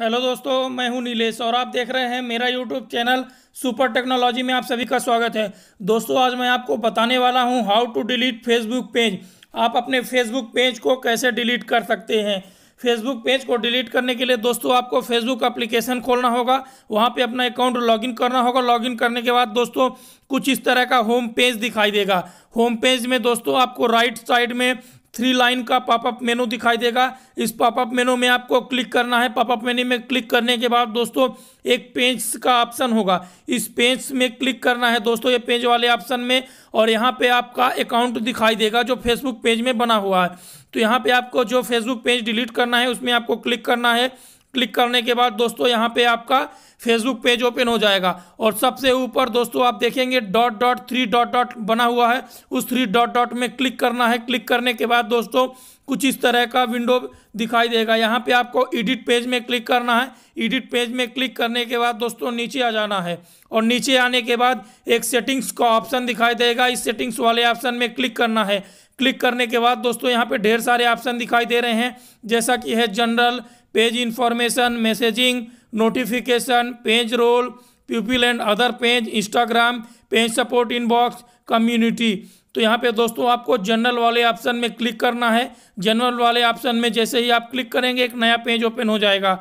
hello दोस्तों मैं हूं नीलेश और आप देख रहे हैं मेरा यूट्यूब चैनल सुपर टेक्नोलॉजी में आप सभी का स्वागत है दोस्तों आज मैं आपको बताने वाला हूं how to delete Facebook page आप अपने फेसबुक पेज को कैसे डिलीट कर सकते हैं फेसबुक पेज को डिलीट करने के लिए दोस्तों आपको फेसबुक एप्लीकेशन खोलना होगा वहाँ पे अपना अकाउंट लॉगिन करना होगा लॉगिन करने के बाद दोस्तों कुछ इस तरह का होम पेज दिखाई देगा होम पेज में दोस्तों आपको राइट साइड में थ्री लाइन का पॉपअप मेनू दिखाई देगा इस पॉपअप मेनू में आपको क्लिक करना है पॉपअप मेनू में क्लिक करने के बाद दोस्तों एक पेज का ऑप्शन होगा इस पेज में क्लिक करना है दोस्तों ये पेज वाले ऑप्शन में और यहाँ पे आपका अकाउंट दिखाई देगा जो फेसबुक पेज में बना हुआ है तो यहाँ पे आपको जो फेसबुक पेज डिलीट करना है उसमें आपको क्लिक करना है क्लिक करने के बाद दोस्तों यहाँ पे आपका फेसबुक पेज ओपन हो जाएगा और सबसे ऊपर दोस्तों आप देखेंगे dot dot three dot dot बना हुआ है उस थ्री डॉट डॉट में क्लिक करना है क्लिक करने के बाद दोस्तों कुछ इस तरह का विंडो दिखाई देगा यहाँ पे आपको एडिट पेज में क्लिक करना है एडिट पेज में क्लिक करने के बाद दोस्तों नीचे आ जाना है और नीचे आने के बाद एक सेटिंग्स का ऑप्शन दिखाई देगा इस सेटिंग्स वाले ऑप्शन में क्लिक करना है क्लिक करने के बाद दोस्तों यहाँ पे ढेर सारे ऑप्शन दिखाई दे रहे हैं जैसा कि है general page information messaging notification page role people and other page Instagram page support inbox community तो यहाँ पे दोस्तों आपको जनरल वाले ऑप्शन में क्लिक करना है जनरल वाले ऑप्शन में जैसे ही आप क्लिक करेंगे एक नया पेज ओपन हो जाएगा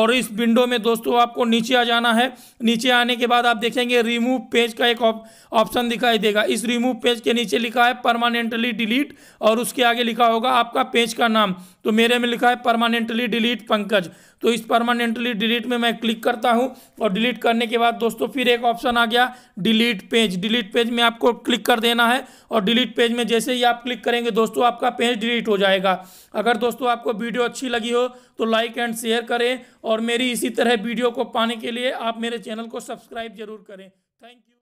और इस विंडो में दोस्तों आपको नीचे आ जाना है नीचे आने के बाद आप देखेंगे रिमूव पेज का एक ऑप्शन दिखाई देगा इस रिमूव पेज के नीचे लिखा है परमानेंटली डिलीट और उसके आगे लिखा होगा आपका पेज का नाम तो मेरे में लिखा है परमानेंटली डिलीट पंकज तो इस परमानेंटली डिलीट में मैं क्लिक करता हूँ और डिलीट करने के बाद दोस्तों फिर एक ऑप्शन आ गया delete page page delete page में आपको क्लिक कर देना है और डिलीट पेज में जैसे ही आप क्लिक करेंगे दोस्तों आपका पेज डिलीट हो जाएगा अगर दोस्तों आपको वीडियो अच्छी लगी हो तो लाइक एंड शेयर करें और मेरी इसी तरह वीडियो को पाने के लिए आप मेरे चैनल को सब्सक्राइब जरूर करें थैंक यू